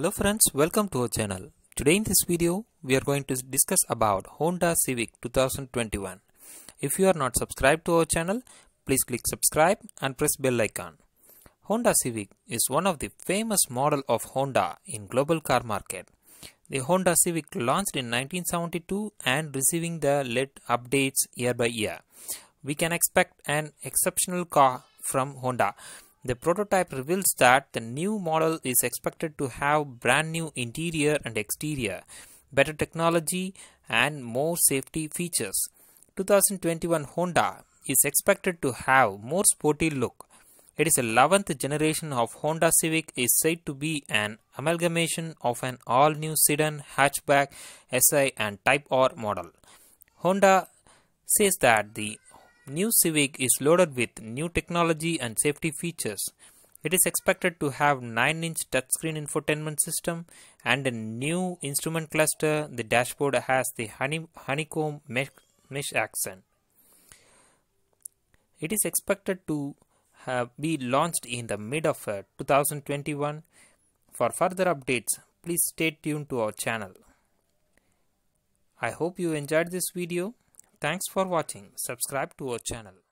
Hello friends, welcome to our channel. Today in this video, we are going to discuss about Honda Civic 2021. If you are not subscribed to our channel, please click subscribe and press bell icon. Honda Civic is one of the famous model of Honda in global car market. The Honda Civic launched in 1972 and receiving the late updates year by year. We can expect an exceptional car from Honda the prototype reveals that the new model is expected to have brand new interior and exterior, better technology and more safety features. 2021 Honda is expected to have more sporty look. It is 11th generation of Honda Civic is said to be an amalgamation of an all-new sedan, hatchback, SI and Type R model. Honda says that the New Civic is loaded with new technology and safety features. It is expected to have 9-inch touchscreen infotainment system and a new instrument cluster. The dashboard has the honey, honeycomb mesh, mesh accent. It is expected to have, be launched in the mid of uh, 2021. For further updates, please stay tuned to our channel. I hope you enjoyed this video. Thanks for watching. Subscribe to our channel.